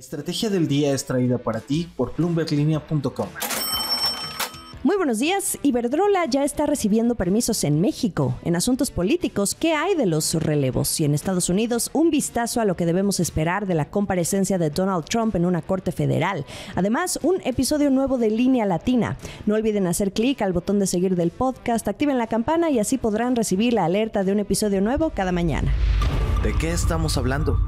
estrategia del día es traída para ti por plumberlinea.com. Muy buenos días. Iberdrola ya está recibiendo permisos en México. En asuntos políticos, ¿qué hay de los relevos? Y en Estados Unidos, un vistazo a lo que debemos esperar de la comparecencia de Donald Trump en una corte federal. Además, un episodio nuevo de Línea Latina. No olviden hacer clic al botón de seguir del podcast, activen la campana y así podrán recibir la alerta de un episodio nuevo cada mañana. ¿De qué estamos hablando?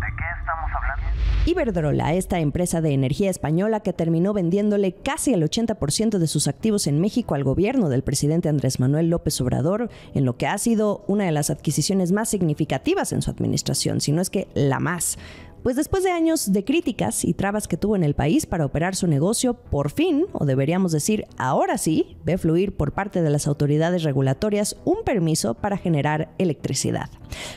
Iberdrola, esta empresa de energía española que terminó vendiéndole casi el 80% de sus activos en México al gobierno del presidente Andrés Manuel López Obrador, en lo que ha sido una de las adquisiciones más significativas en su administración, si no es que la más. Pues después de años de críticas y trabas que tuvo en el país para operar su negocio, por fin, o deberíamos decir ahora sí, ve fluir por parte de las autoridades regulatorias un permiso para generar electricidad.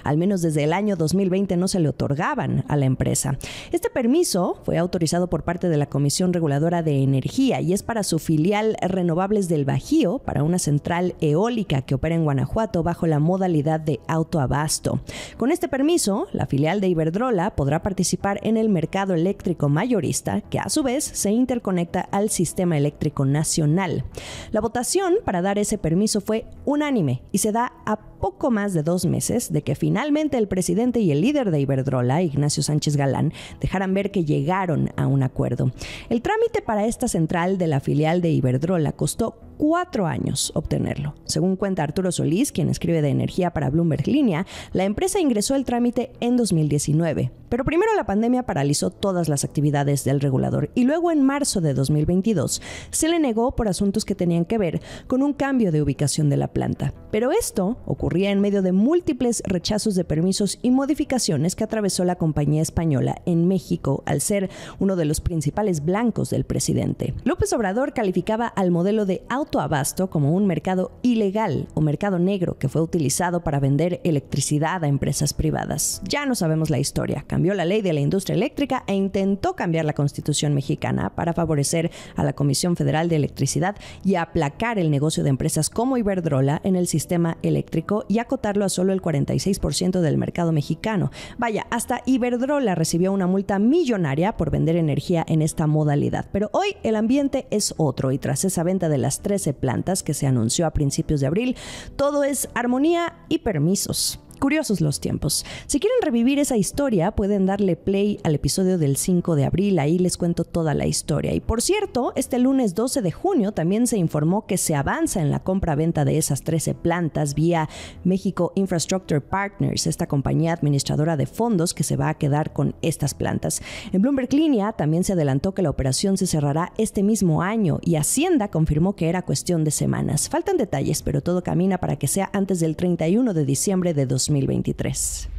Al menos desde el año 2020 no se le otorgaban a la empresa. Este permiso fue autorizado por parte de la Comisión Reguladora de Energía y es para su filial Renovables del Bajío, para una central eólica que opera en Guanajuato bajo la modalidad de autoabasto. Con este permiso, la filial de Iberdrola podrá participar en el mercado eléctrico mayorista, que a su vez se interconecta al sistema eléctrico nacional. La votación para dar ese permiso fue unánime y se da a poco más de dos meses de que finalmente el presidente y el líder de Iberdrola, Ignacio Sánchez Galán, dejaran ver que llegaron a un acuerdo. El trámite para esta central de la filial de Iberdrola costó cuatro años obtenerlo. Según cuenta Arturo Solís, quien escribe de energía para Bloomberg Línea, la empresa ingresó el trámite en 2019. Pero primero la pandemia paralizó todas las actividades del regulador y luego en marzo de 2022 se le negó por asuntos que tenían que ver con un cambio de ubicación de la planta. Pero esto ocurría en medio de múltiples rechazos de permisos y modificaciones que atravesó la compañía española en México al ser uno de los principales blancos del presidente. López Obrador calificaba al modelo de abasto como un mercado ilegal o mercado negro que fue utilizado para vender electricidad a empresas privadas. Ya no sabemos la historia. Cambió la ley de la industria eléctrica e intentó cambiar la constitución mexicana para favorecer a la Comisión Federal de Electricidad y aplacar el negocio de empresas como Iberdrola en el sistema eléctrico y acotarlo a solo el 46% del mercado mexicano. Vaya, hasta Iberdrola recibió una multa millonaria por vender energía en esta modalidad. Pero hoy el ambiente es otro y tras esa venta de las tres plantas que se anunció a principios de abril. Todo es armonía y permisos. Curiosos los tiempos. Si quieren revivir esa historia, pueden darle play al episodio del 5 de abril, ahí les cuento toda la historia. Y por cierto, este lunes 12 de junio también se informó que se avanza en la compra-venta de esas 13 plantas vía México Infrastructure Partners, esta compañía administradora de fondos que se va a quedar con estas plantas. En Bloomberg Línea también se adelantó que la operación se cerrará este mismo año y Hacienda confirmó que era cuestión de semanas. Faltan detalles, pero todo camina para que sea antes del 31 de diciembre de 2021. 2023.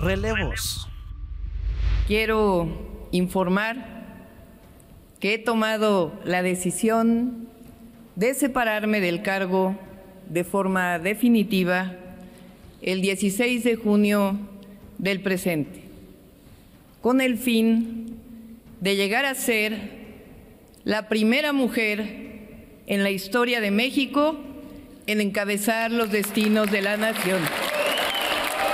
Relevos. Quiero informar que he tomado la decisión de separarme del cargo de forma definitiva el 16 de junio del presente, con el fin de llegar a ser la primera mujer en la historia de México en encabezar los destinos de la nación.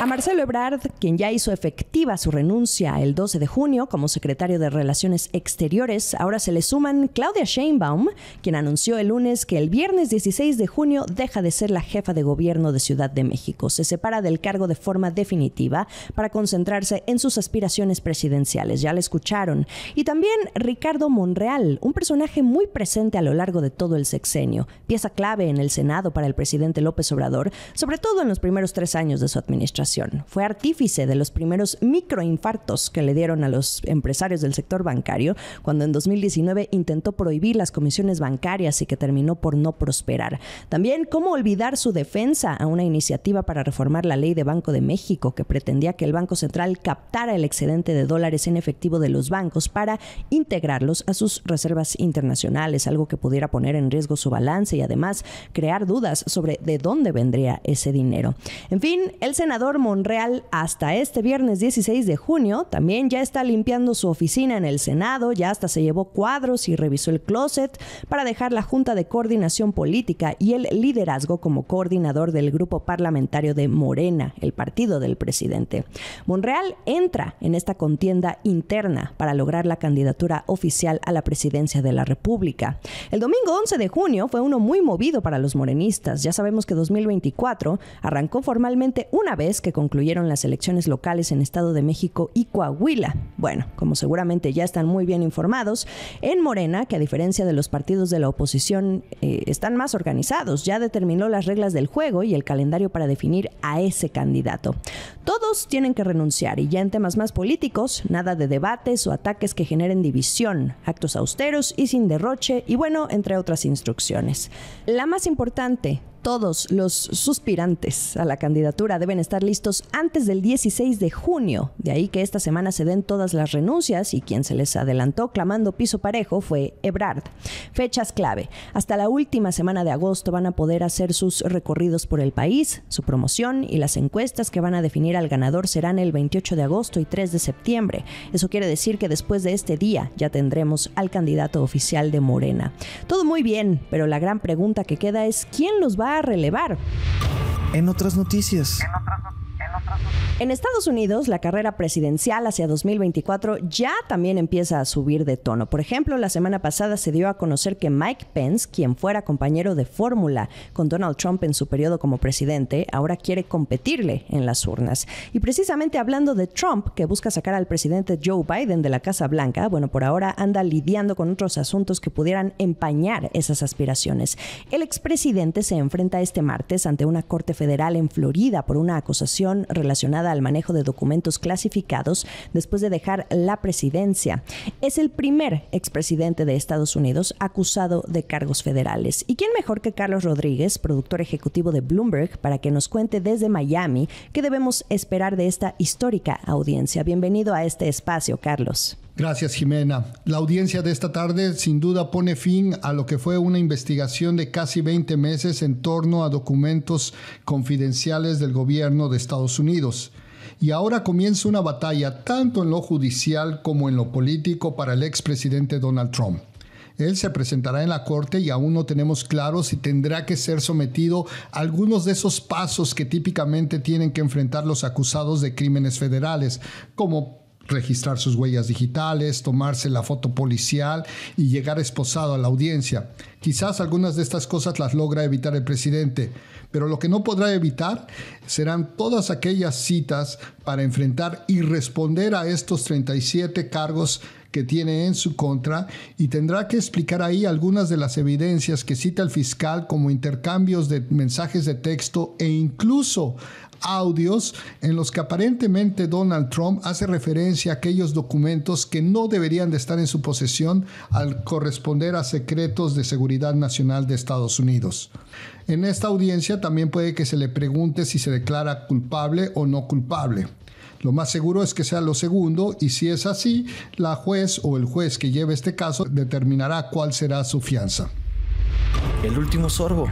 A Marcelo Ebrard, quien ya hizo efectiva su renuncia el 12 de junio como secretario de Relaciones Exteriores, ahora se le suman Claudia Sheinbaum, quien anunció el lunes que el viernes 16 de junio deja de ser la jefa de gobierno de Ciudad de México. Se separa del cargo de forma definitiva para concentrarse en sus aspiraciones presidenciales. Ya la escucharon. Y también Ricardo Monreal, un personaje muy presente a lo largo de todo el sexenio, pieza clave en el Senado para el presidente López Obrador, sobre todo en los primeros tres años de su administración. Fue artífice de los primeros microinfartos que le dieron a los empresarios del sector bancario cuando en 2019 intentó prohibir las comisiones bancarias y que terminó por no prosperar. También cómo olvidar su defensa a una iniciativa para reformar la ley de Banco de México que pretendía que el Banco Central captara el excedente de dólares en efectivo de los bancos para integrarlos a sus reservas internacionales, algo que pudiera poner en riesgo su balance y además crear dudas sobre de dónde vendría ese dinero. En fin, el senador Monreal hasta este viernes 16 de junio. También ya está limpiando su oficina en el Senado, ya hasta se llevó cuadros y revisó el closet para dejar la Junta de Coordinación Política y el liderazgo como coordinador del grupo parlamentario de Morena, el partido del presidente. Monreal entra en esta contienda interna para lograr la candidatura oficial a la presidencia de la República. El domingo 11 de junio fue uno muy movido para los morenistas. Ya sabemos que 2024 arrancó formalmente una vez que concluyeron las elecciones locales en Estado de México y Coahuila. Bueno, como seguramente ya están muy bien informados, en Morena, que a diferencia de los partidos de la oposición eh, están más organizados, ya determinó las reglas del juego y el calendario para definir a ese candidato. Todos tienen que renunciar y ya en temas más políticos, nada de debates o ataques que generen división, actos austeros y sin derroche y bueno, entre otras instrucciones. La más importante, todos los suspirantes a la candidatura deben estar listos antes del 16 de junio, de ahí que esta semana se den todas las renuncias y quien se les adelantó clamando piso parejo fue Ebrard. Fechas clave. Hasta la última semana de agosto van a poder hacer sus recorridos por el país, su promoción y las encuestas que van a definir al ganador serán el 28 de agosto y 3 de septiembre. Eso quiere decir que después de este día ya tendremos al candidato oficial de Morena. Todo muy bien, pero la gran pregunta que queda es ¿quién los va a relevar. En otras noticias. En Estados Unidos, la carrera presidencial hacia 2024 ya también empieza a subir de tono. Por ejemplo, la semana pasada se dio a conocer que Mike Pence, quien fuera compañero de fórmula con Donald Trump en su periodo como presidente, ahora quiere competirle en las urnas. Y precisamente hablando de Trump, que busca sacar al presidente Joe Biden de la Casa Blanca, bueno, por ahora anda lidiando con otros asuntos que pudieran empañar esas aspiraciones. El expresidente se enfrenta este martes ante una corte federal en Florida por una acusación relacionada al manejo de documentos clasificados después de dejar la presidencia. Es el primer expresidente de Estados Unidos acusado de cargos federales. ¿Y quién mejor que Carlos Rodríguez, productor ejecutivo de Bloomberg, para que nos cuente desde Miami qué debemos esperar de esta histórica audiencia? Bienvenido a este espacio, Carlos. Gracias, Jimena. La audiencia de esta tarde sin duda pone fin a lo que fue una investigación de casi 20 meses en torno a documentos confidenciales del gobierno de Estados Unidos y ahora comienza una batalla tanto en lo judicial como en lo político para el expresidente Donald Trump. Él se presentará en la corte y aún no tenemos claro si tendrá que ser sometido a algunos de esos pasos que típicamente tienen que enfrentar los acusados de crímenes federales, como registrar sus huellas digitales, tomarse la foto policial y llegar esposado a la audiencia. Quizás algunas de estas cosas las logra evitar el presidente, pero lo que no podrá evitar serán todas aquellas citas para enfrentar y responder a estos 37 cargos que tiene en su contra y tendrá que explicar ahí algunas de las evidencias que cita el fiscal como intercambios de mensajes de texto e incluso audios en los que aparentemente Donald Trump hace referencia a aquellos documentos que no deberían de estar en su posesión al corresponder a secretos de seguridad nacional de Estados Unidos. En esta audiencia también puede que se le pregunte si se declara culpable o no culpable. Lo más seguro es que sea lo segundo y si es así, la juez o el juez que lleve este caso determinará cuál será su fianza. El último sorbo.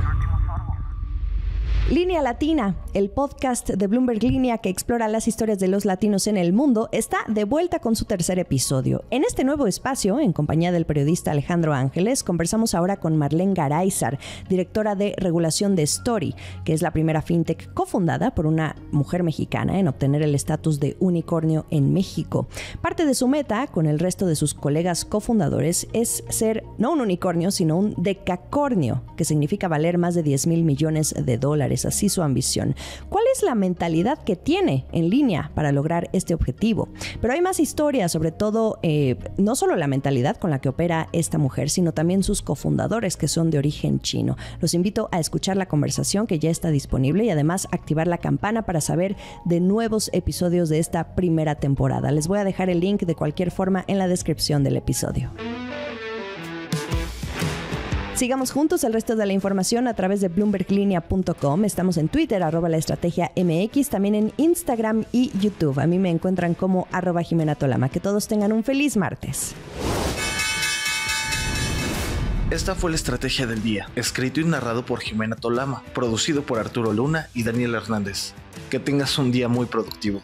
Línea Latina, el podcast de Bloomberg Línea que explora las historias de los latinos en el mundo, está de vuelta con su tercer episodio. En este nuevo espacio, en compañía del periodista Alejandro Ángeles, conversamos ahora con Marlene Garayzar, directora de regulación de Story, que es la primera fintech cofundada por una mujer mexicana en obtener el estatus de unicornio en México. Parte de su meta, con el resto de sus colegas cofundadores, es ser no un unicornio, sino un decacornio, que significa valer más de 10 mil millones de dólares es así su ambición. ¿Cuál es la mentalidad que tiene en línea para lograr este objetivo? Pero hay más historias, sobre todo eh, no solo la mentalidad con la que opera esta mujer, sino también sus cofundadores que son de origen chino. Los invito a escuchar la conversación que ya está disponible y además activar la campana para saber de nuevos episodios de esta primera temporada. Les voy a dejar el link de cualquier forma en la descripción del episodio. Sigamos juntos el resto de la información a través de bloomberglinea.com. Estamos en Twitter, arroba la estrategia MX, también en Instagram y YouTube. A mí me encuentran como arroba Jimena Tolama. Que todos tengan un feliz martes. Esta fue la estrategia del día, escrito y narrado por Jimena Tolama, producido por Arturo Luna y Daniel Hernández. Que tengas un día muy productivo.